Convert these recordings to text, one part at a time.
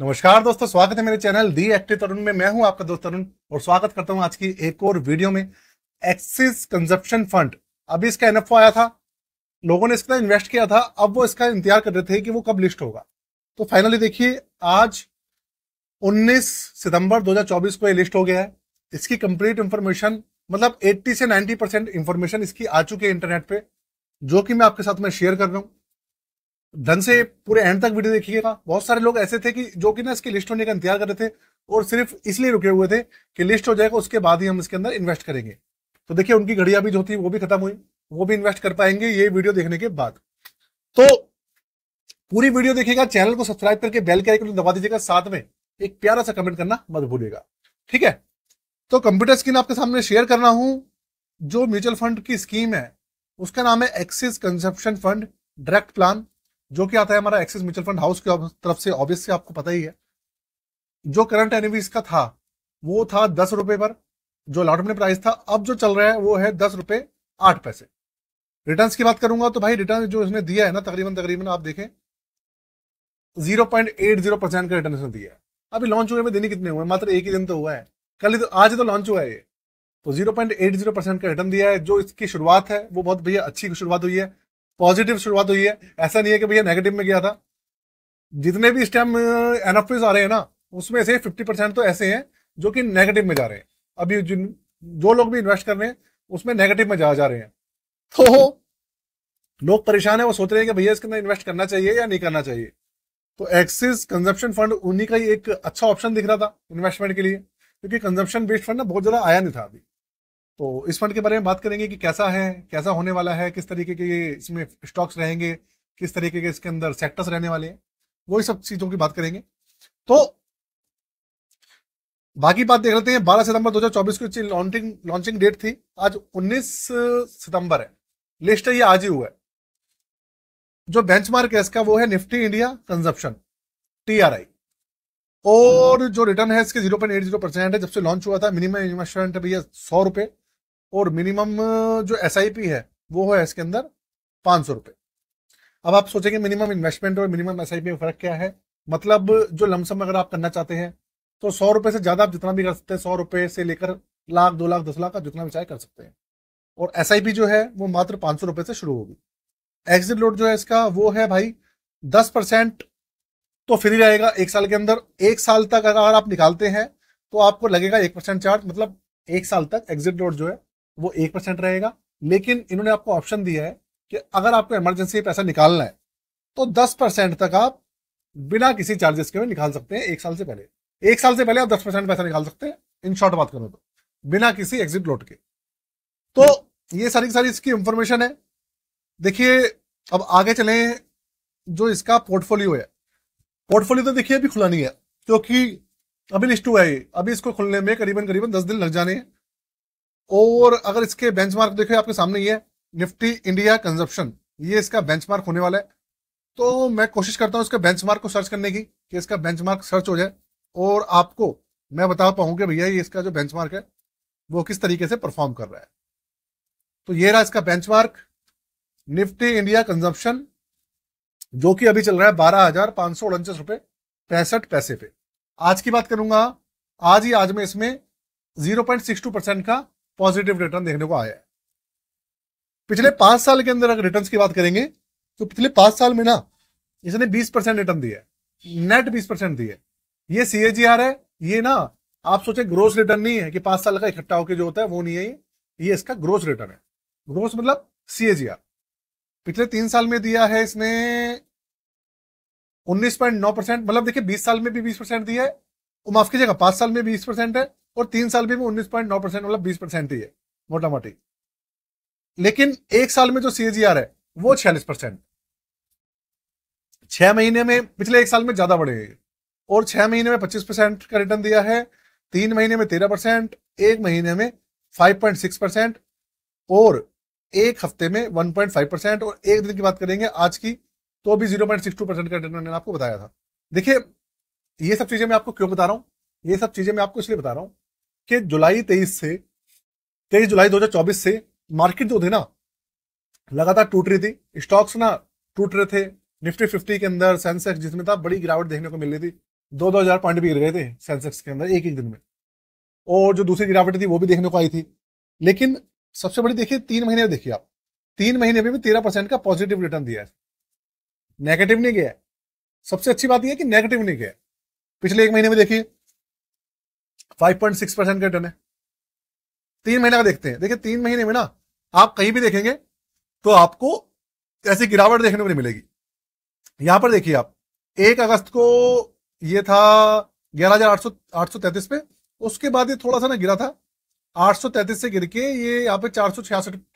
नमस्कार दोस्तों स्वागत है मेरे चैनल दी एक्टिव तरुण में मैं हूं आपका दोस्त तरुण और स्वागत करता हूं आज की एक और वीडियो में एक्सिस कंजप्शन फंड अभी इसका एनएफओ आया था लोगों ने इसका इन्वेस्ट किया था अब वो इसका इंतजार कर रहे थे कि वो कब लिस्ट होगा तो फाइनली देखिए आज 19 सितंबर 2024 को ये लिस्ट हो गया है इसकी कंप्लीट इंफॉर्मेशन मतलब 80 से 90 परसेंट इंफॉर्मेशन इसकी आ चुकी है इंटरनेट पे जो कि मैं आपके साथ में शेयर कर रहा हूँ धन से पूरे एंड तक वीडियो देखिएगा बहुत सारे लोग ऐसे थे कि जो कि ना इसकी लिस्ट होने का इंतजार कर रहे थे और सिर्फ इसलिए रुके हुए थे कि लिस्ट हो जाएगा उसके बाद ही हम इसके अंदर इन्वेस्ट करेंगे तो देखिए उनकी घड़िया भी जो थी वो भी खत्म हुई वो भी इन्वेस्ट कर पाएंगे ये वीडियो देखने के बाद तो पूरी वीडियो देखिएगा चैनल को सब्सक्राइब करके बेल के आइकन दबा दीजिएगा साथ में एक प्यारा सा कमेंट करना मत भूलिएगा ठीक है तो कंप्यूटर स्क्रीन आपके सामने शेयर करना हूं जो म्यूचुअल फंड की स्कीम है उसका नाम है Axis consumption fund direct plan जो कि आता है हमारा एक्सिस म्यूचुअल फंड हाउस की तरफ से ऑब्वियसली आपको पता ही है जो करंट एनवी इसका था वो था दस रुपए पर जो अलॉटमेंट प्राइस था अब जो चल रहा है वो है दस रुपए आठ पैसे रिटर्न की बात करूंगा तो भाई रिटर्न जो इसने दिया है ना तकरीबन तकरीबन आप देखें zero point eight zero percent का रिटर्न दिया है अभी लॉन्च हुए में दिन ही कितने हुए मात्र एक ही दिन तो हुआ है कल ही तो आज तो लॉन्च हुआ है ये तो zero point eight zero percent का रिटर्न दिया है जो इसकी शुरुआत है वो बहुत भैया अच्छी शुरुआत हुई है पॉजिटिव शुरुआत हुई है ऐसा नहीं है कि भैया नेगेटिव में गया था जितने भी इस टाइम एन आ रहे हैं ना उसमें से फिफ्टी परसेंट तो ऐसे हैं जो कि नेगेटिव में जा रहे हैं अभी जिन जो लोग भी इन्वेस्ट कर रहे हैं उसमें नेगेटिव में जा जा रहे हैं तो लोग परेशान है वो सोच रहे हैं कि भैया इसके अंदर इन्वेस्ट करना चाहिए या नहीं करना चाहिए तो एक्सिस कंजप्शन फंड उन्हीं का ही एक अच्छा ऑप्शन दिख रहा था इन्वेस्टमेंट के लिए क्योंकि कंजप्शन बेस्ड फंड ना बहुत ज्यादा आया नहीं था अभी तो इस फंड के बारे में बात करेंगे कि कैसा है कैसा होने वाला है किस तरीके के इसमें स्टॉक्स रहेंगे किस तरीके के इसके अंदर सेक्टर्स रहने वाले हैं वही सब चीजों की बात करेंगे तो बाकी बात देख लेते हैं 12 सितंबर 2024 की लॉन्चिंग लॉन्चिंग डेट थी आज 19 सितंबर है लिस्ट ये आज ही हुआ है जो बेंचमार्क है इसका वो है निफ्टी इंडिया कंजप्शन टीआरआई और जो रिटर्न है इसके zero point eight zero percent है जब से लॉन्च हुआ था मिनिमम इन्वेस्टमेंट भैया सौ रुपए और मिनिमम जो एस है वो है इसके अंदर पांच सौ रुपए अब आप सोचेंगे मिनिमम इन्वेस्टमेंट और मिनिमम एस में फ़र्क क्या है मतलब जो लमसम अगर आप करना चाहते हैं तो सौ रुपए से ज़्यादा आप जितना भी कर सकते हैं सौ रुपए से लेकर लाख दो लाख दस लाख का जितना भी चाहे कर सकते हैं और एस जो है वो मात्र पांच सौ रुपए से शुरू होगी एग्जिट लोड जो है इसका वो है भाई दस परसेंट तो फ्री रहेगा एक साल के अंदर एक साल तक अगर आप निकालते हैं तो आपको लगेगा एक परसेंट चार्ज मतलब एक साल तक एग्जिट लोड जो है वो एक परसेंट रहेगा लेकिन इन्होंने आपको ऑप्शन दिया है कि अगर आपको इमरजेंसी पैसा निकालना है तो दस परसेंट तक आप बिना किसी चार्जेस के भी निकाल सकते हैं एक साल से पहले एक साल से पहले आप दस परसेंट पैसा निकाल सकते हैं इन शॉर्ट बात करो तो बिना किसी एग्जिट लोट के तो ये सारी सारी इसकी इंफॉर्मेशन है देखिए अब आगे चले जो इसका पोर्टफोलियो है पोर्टफोलियो तो देखिए अभी खुला नहीं है क्योंकि अभी लिस्ट हुआ है अभी इसको खुलने में करीबन करीबन दस दिन लग जाने हैं और अगर इसके बेंचमार्क देखे आपके सामने ये निफ्टी इंडिया कंजप्शन ये इसका मार्क होने वाला है तो मैं कोशिश करता हूँ इसका बेंचमार्क को सर्च करने की कि इसका मार्क सर्च हो जाए और आपको मैं बता पाऊँ कि भैया ये इसका जो बेंचमार्क है वो किस तरीके से परफॉर्म कर रहा है तो ये रहा इसका बेंचमार्क निफ्टी इंडिया कंजप्शन जो कि अभी चल रहा है बारह हजार पांच सौ उनचास रुपए पैंसठ पैसे पे आज की बात करूंगा आज ही आज में इसमें zero point six two percent का पॉजिटिव रिटर्न देखने को आया है पिछले पांच साल के अंदर अगर रिटर्न की बात करेंगे तो पिछले पांच साल में ना इसने बीस परसेंट रिटर्न दिया नेट बीस परसेंट दिया ये सीएजीआर है ये ना आप सोचे ग्रोस रिटर्न नहीं है कि पांच साल का इकट्ठा होकर जो होता है वो नहीं है ये इसका ग्रोस रिटर्न है ग्रोस मतलब सीएजीआर पिछले तीन साल में दिया है इसने 19.9 परसेंट मतलब देखिए 20 साल में भी 20 परसेंट दिया है माफ कीजिएगा पांच साल में 20 परसेंट है और तीन साल भी उन्नीस पॉइंट नौ परसेंट मतलब बीस परसेंट ही है मोटा मोटी लेकिन एक साल में जो सीएजीआर है वो छियालीस परसेंट छह महीने में पिछले एक साल में ज्यादा बढ़े हुए और छह महीने में पच्चीस परसेंट का रिटर्न दिया है तीन महीने में तेरह परसेंट एक महीने में फाइव पॉइंट सिक्स परसेंट और एक हफ्ते में वन पॉइंट फाइव परसेंट और एक दिन की बात करेंगे आज की तो अभी zero point six two percent का रिटर्न मैंने आपको बताया था देखिए ये सब चीजें मैं आपको क्यों बता रहा हूँ ये सब चीजें मैं आपको इसलिए बता रहा हूं कि जुलाई तेईस से तेईस जुलाई 2024 से मार्केट जो थी ना लगातार टूट रही थी स्टॉक्स ना टूट रहे थे निफ्टी फिफ्टी के अंदर सेंसेक्स जिसमें था बड़ी गिरावट देखने को मिल रही थी दो दो हजार पॉइंट भी गिर गए थे सेंसेक्स के अंदर एक एक दिन में और जो दूसरी गिरावट थी वो भी देखने को आई थी लेकिन सबसे बड़ी देखिए तीन महीने में देखिए आप तीन महीने में भी तेरह परसेंट का पॉजिटिव रिटर्न दिया है नेगेटिव नहीं गया सबसे अच्छी बात यह कि नेगेटिव नहीं गया पिछले एक महीने में देखिए 5.6 परसेंट का रिटर्न है तीन महीने का देखते हैं देखिए तीन महीने में ना आप कहीं भी देखेंगे तो आपको ऐसी गिरावट देखने को नहीं मिलेगी यहां पर देखिए आप एक अगस्त को ये था ग्यारह हजार आठ सौ पे उसके बाद ये थोड़ा सा ना गिरा था आठ से गिर के ये यहाँ पे चार सौ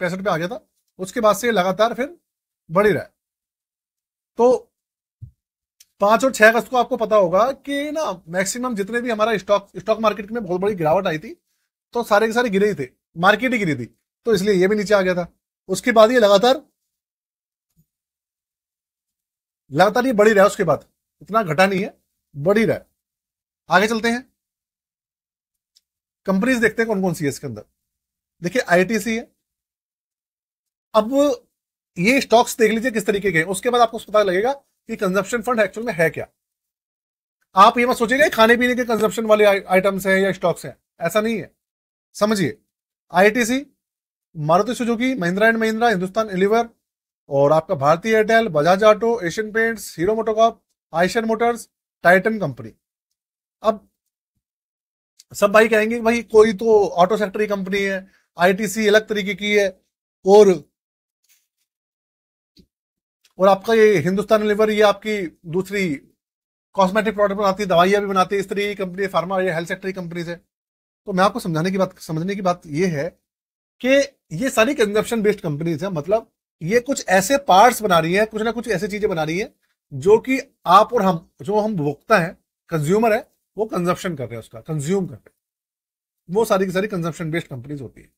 पे आ गया था उसके बाद से लगातार फिर बढ़ ही रहा है तो पांच और छह अगस्त को आपको पता होगा कि ना मैक्सिमम जितने भी हमारा स्टॉक स्टॉक मार्केट में बहुत बड़ी गिरावट आई थी तो सारे के सारे गिरे ही थे मार्केट ही गिरी थी तो इसलिए ये भी नीचे आ गया था उसके बाद ये लगातार लगातार ये बढ़ी रहा उसके बाद इतना घटा नहीं है बढ़ी रहा आगे चलते हैं कंपनीज देखते हैं कौन कौन सी है इसके अंदर देखिए आईटीसी है अब ये स्टॉक्स देख लीजिए किस तरीके के उसके बाद आपको पता लगेगा कि कंजप्शन फंड एक्चुअल में है क्या आप ये मत सोचिएगा खाने पीने के कंजप्शन वाले आइटम्स हैं या स्टॉक्स हैं ऐसा नहीं है समझिए ITC Maruti Suzuki Mahindra and Mahindra Hindustan Unilever और आपका Bharti Airtel Bajaj auto Asian Paints Hero MotoCorp Eicher Motors Titan company अब सब भाई कहेंगे भाई कोई तो ऑटो सेक्टर की कंपनी है आईटीसी अलग तरीके की है और और आपका ये हिंदुस्तान लिवर ये आपकी दूसरी कॉस्मेटिक प्रोडक्ट बनाती है दवाइयाँ भी बनाती है इस तरह की कंपनी फार्मा या हेल्थ सेक्टर की कंपनीज है तो मैं आपको समझाने की बात समझने की बात ये है कि ये सारी कंजप्शन बेस्ड कंपनीज है मतलब ये कुछ ऐसे पार्ट्स बना रही है कुछ ना कुछ ऐसी चीजें बना रही है जो कि आप और हम जो हम भोक्ता है कंज्यूमर है वो कंजप्शन कर रहे हैं उसका कंज्यूम कर रहे हैं वो सारी की सारी कंजप्शन बेस्ड कंपनीज होती है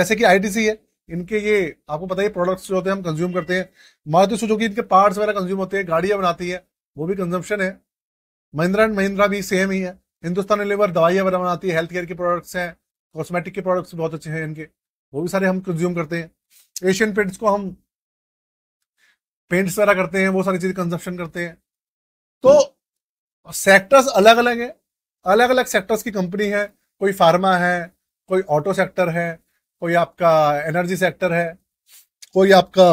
जैसे कि आईटीसी है इनके ये आपको पता है प्रोडक्ट्स जो होते हैं हम कंज्यूम करते हैं मारुति सुजुकी इनके पार्ट्स वगैरह कंज्यूम होते हैं गाड़ियां बनाती है वो भी कंजम्पशन है महिंद्रा एंड महिंद्रा भी सेम ही है हिंदुस्तान लेवर दवाइयां वगैरह बनाती है हेल्थ केयर के प्रोडक्ट्स हैं कॉस्मेटिक के प्रोडक्ट्स बहुत अच्छे हैं इनके वो भी सारे हम कंज्यूम करते हैं एशियन पेंट्स को हम पेंट्स वगैरह करते हैं वो सारी चीज़ कंजप्शन करते हैं तो सेक्टर्स अलग अलग है अलग अलग सेक्टर्स की कंपनी है कोई फार्मा है कोई ऑटो सेक्टर है कोई आपका एनर्जी सेक्टर है कोई आपका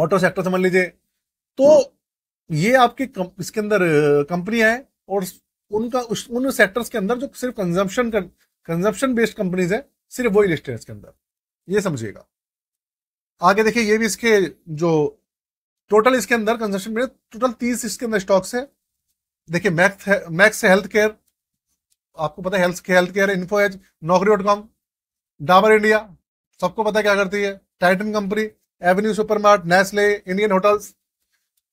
ऑटो सेक्टर समझ लीजिए तो ये आपकी इसके अंदर कंपनियां हैं और उनका उस उन सेक्टर्स के अंदर जो सिर्फ कंजम्पशन कंजम्पशन बेस्ड कंपनीज है सिर्फ वही लिस्टेड है इसके अंदर ये समझिएगा आगे देखिए ये भी इसके जो टोटल इसके अंदर कंजम्पशन में टोटल तीस इसके अंदर स्टॉक्स है देखिए मैक्स मैक्स हेल्थ केयर आपको पता है health care Info Edge Naukri dot com Dabur India सबको पता क्या करती है Titan company Avenue Supermart Nestle Indian Hotels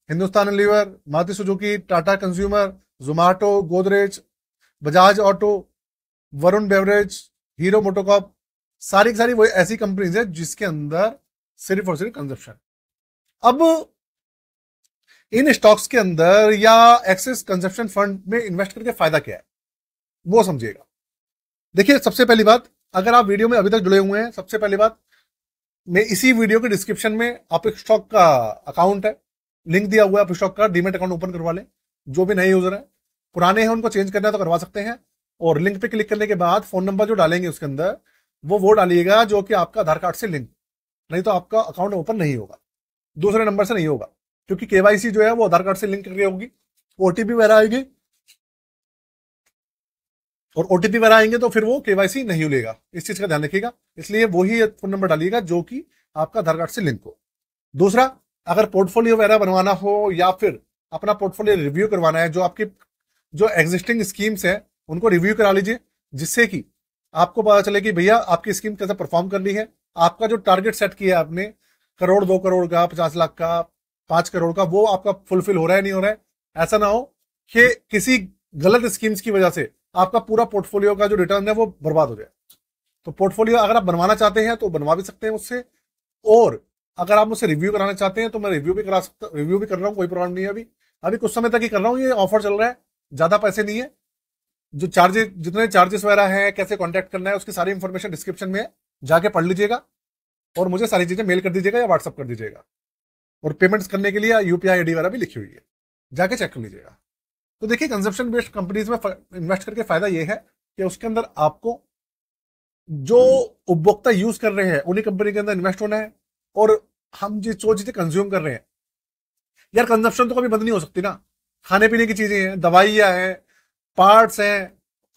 Hindustan Lever Maruti Suzuki Tata consumer Zomato Godrej Bajaj auto Varun beverage Hero MotoCorp सारी सारी वो ऐसी कंपनीज है जिसके अंदर सिर्फ और सिर्फ कंजप्शन अब इन स्टॉक्स के अंदर या एक्सेस कंजप्शन फंड में इन्वेस्ट करके फायदा क्या है वो समझिएगा देखिए सबसे पहली बात अगर आप वीडियो में अभी तक जुड़े हुए हैं सबसे पहली बात मैं इसी वीडियो के डिस्क्रिप्शन में आप स्टॉक का अकाउंट है लिंक दिया हुआ है आप स्टॉक का डीमेट अकाउंट ओपन करवा लें जो भी नए यूजर हैं पुराने हैं उनको चेंज करना है तो करवा सकते हैं और लिंक पे क्लिक करने के बाद फोन नंबर जो डालेंगे उसके अंदर वो वो डालिएगा जो कि आपका आधार कार्ड से लिंक नहीं तो आपका अकाउंट ओपन नहीं होगा दूसरे नंबर से नहीं होगा क्योंकि केवाईसी जो है वो आधार कार्ड से लिंक करके होगी ओटीपी वगैरह आएगी और ओटीपी पर आएंगे तो फिर वो केवाईसी नहीं लेगा इस चीज का ध्यान रखिएगा इसलिए वही फोन नंबर डालिएगा जो कि आपका आधार कार्ड से लिंक हो दूसरा अगर पोर्टफोलियो वगैरह बनवाना हो या फिर अपना पोर्टफोलियो रिव्यू करवाना है जो आपकी जो एग्जिस्टिंग स्कीम्स है उनको रिव्यू करा लीजिए जिससे कि आपको पता चले कि भैया आपकी स्कीम कैसे परफॉर्म कर है आपका जो टारगेट सेट किया है आपने करोड़ दो करोड़ का पचास लाख का पांच करोड़ का वो आपका फुलफिल हो रहा है नहीं हो रहा है ऐसा ना हो कि किसी गलत स्कीम्स की वजह से आपका पूरा पोर्टफोलियो का जो रिटर्न है वो बर्बाद हो जाए तो पोर्टफोलियो अगर आप बनवाना चाहते हैं तो बनवा भी सकते हैं उससे और अगर आप मुझसे रिव्यू कराना चाहते हैं तो मैं रिव्यू भी करा सकता रिव्यू भी कर रहा हूँ कोई प्रॉब्लम नहीं है अभी अभी कुछ समय तक ही कर रहा हूँ ये ऑफर चल रहा है ज़्यादा पैसे नहीं है जो चार्जेस जितने चार्जेस वगैरह हैं कैसे कॉन्टैक्ट करना है उसकी सारी इन्फॉर्मेशन डिस्क्रिप्शन में है जाके पढ़ लीजिएगा और मुझे सारी चीज़ें मेल कर दीजिएगा या व्हाट्सअप कर दीजिएगा और पेमेंट्स करने के लिए यूपीआई आई वगैरह भी लिखी हुई है जाके चेक कर लीजिएगा तो देखिए कंजप्शन बेस्ड कंपनीज में इन्वेस्ट करके फायदा यह है कि उसके अंदर आपको जो उपभोक्ता यूज कर रहे हैं उन्हीं कंपनी के अंदर इन्वेस्ट होना है और हम जिस जो चीजें कंज्यूम कर रहे हैं यार कंजप्शन तो कभी बंद नहीं हो सकती ना खाने पीने की चीजें हैं दवाइयां हैं पार्ट्स हैं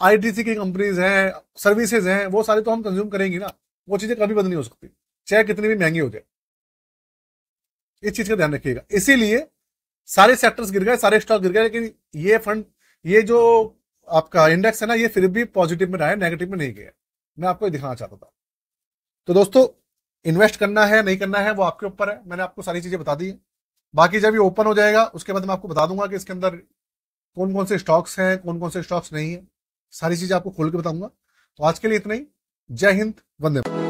आईटीसी की कंपनीज हैं सर्विसेज हैं वो सारे तो हम कंज्यूम करेंगे ना वो चीजें कभी बंद नहीं हो सकती चाहे कितनी भी महंगी हो जाए इस चीज का ध्यान रखिएगा इसीलिए सारे सेक्टर्स गिर गए सारे स्टॉक गिर गए लेकिन ये फंड ये जो आपका इंडेक्स है ना ये फिर भी पॉजिटिव में रहा है नेगेटिव में नहीं गया मैं आपको दिखाना चाहता था तो दोस्तों इन्वेस्ट करना है नहीं करना है वो आपके ऊपर है मैंने आपको सारी चीजें बता दी है बाकी जब ये ओपन हो जाएगा उसके बाद मैं आपको बता दूंगा कि इसके अंदर कौन कौन से स्टॉक्स हैं कौन कौन से स्टॉक्स नहीं है सारी चीजें आपको खोल के बताऊंगा तो आज के लिए इतना ही जय हिंद वंदे